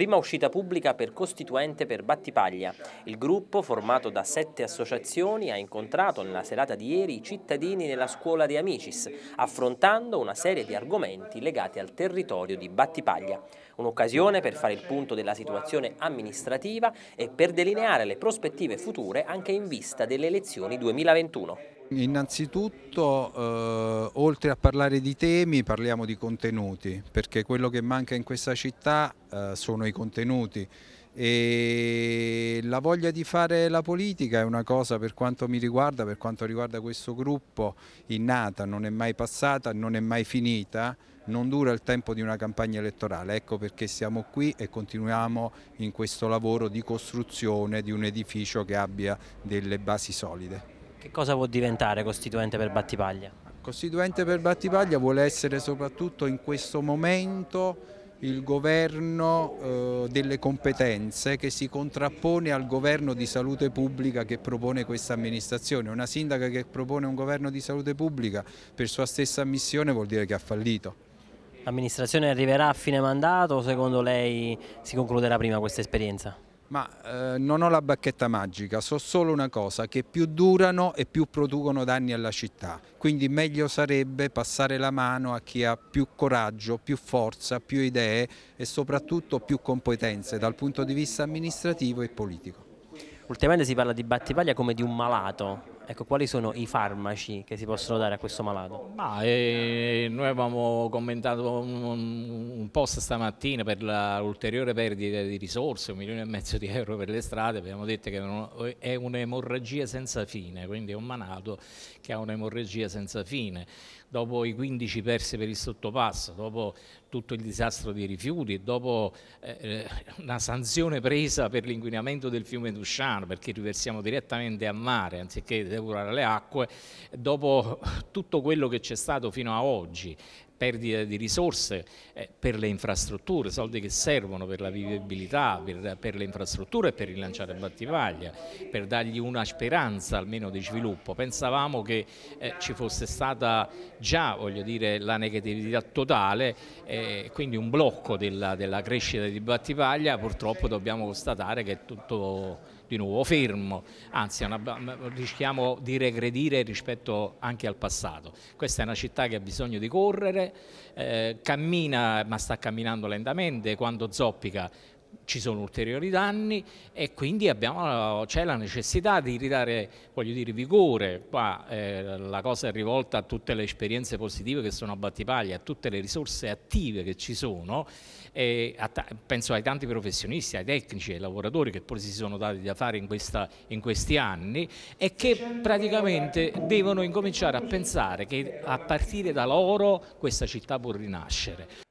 Prima uscita pubblica per Costituente per Battipaglia. Il gruppo, formato da sette associazioni, ha incontrato nella serata di ieri i cittadini nella scuola di Amicis, affrontando una serie di argomenti legati al territorio di Battipaglia. Un'occasione per fare il punto della situazione amministrativa e per delineare le prospettive future anche in vista delle elezioni 2021. Innanzitutto, eh, oltre a parlare di temi, parliamo di contenuti, perché quello che manca in questa città eh, sono i contenuti. E la voglia di fare la politica è una cosa per quanto mi riguarda, per quanto riguarda questo gruppo, innata, non è mai passata, non è mai finita, non dura il tempo di una campagna elettorale, ecco perché siamo qui e continuiamo in questo lavoro di costruzione di un edificio che abbia delle basi solide. Che cosa vuol diventare Costituente per Battipaglia? Costituente per Battipaglia vuole essere soprattutto in questo momento il governo eh, delle competenze che si contrappone al governo di salute pubblica che propone questa amministrazione. Una sindaca che propone un governo di salute pubblica per sua stessa missione vuol dire che ha fallito. L'amministrazione arriverà a fine mandato o secondo lei si concluderà prima questa esperienza? Ma eh, non ho la bacchetta magica, so solo una cosa, che più durano e più producono danni alla città. Quindi meglio sarebbe passare la mano a chi ha più coraggio, più forza, più idee e soprattutto più competenze dal punto di vista amministrativo e politico. Ultimamente si parla di Battipaglia come di un malato, Ecco, quali sono i farmaci che si possono dare a questo malato? Ma, eh, noi avevamo commentato un, un post stamattina per l'ulteriore perdita di risorse, un milione e mezzo di euro per le strade, abbiamo detto che è un'emorragia senza fine, quindi è un malato che ha un'emorragia senza fine. Dopo i 15 persi per il sottopasso, dopo tutto il disastro dei rifiuti, dopo eh, eh una sanzione presa per l'inquinamento del fiume Dusciano, perché riversiamo direttamente a mare anziché depurare le acque dopo tutto quello che c'è stato fino a oggi perdita di risorse eh, per le infrastrutture, soldi che servono per la vivibilità, per, le infrastrutture e per rilanciare Battivaglia, per dargli una speranza almeno di sviluppo. Pensavamo che eh, ci fosse stata già dire, la negatività totale, eh, quindi un blocco della, della crescita di Battivaglia, purtroppo dobbiamo constatare che è tutto di nuovo fermo, anzi una, rischiamo di regredire rispetto anche al passato. Questa è una città che ha bisogno di correre, eh, cammina ma sta camminando lentamente quando zoppica ci sono ulteriori danni e quindi c'è la necessità di ridare dire, vigore, qua eh, la cosa è rivolta a tutte le esperienze positive che sono a Battipaglia, a tutte le risorse attive che ci sono, eh, penso ai tanti professionisti, ai tecnici, ai lavoratori che poi si sono dati da fare in, questa, in questi anni e che praticamente devono incominciare a pensare che a partire da loro questa città può rinascere.